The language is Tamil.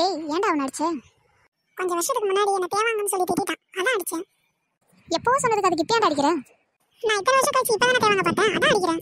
டேய் ஏன்டா கொஞ்சம் வருஷத்துக்கு சொல்லி அதான் அடிச்சேன் எப்போ சொன்னதுக்கு அதுக்கு இப்ப அடிக்கிற நான் இத்தனை வருஷம் கழிச்சு இப்ப தானே பார்த்தேன் அதான் அடிக்கிற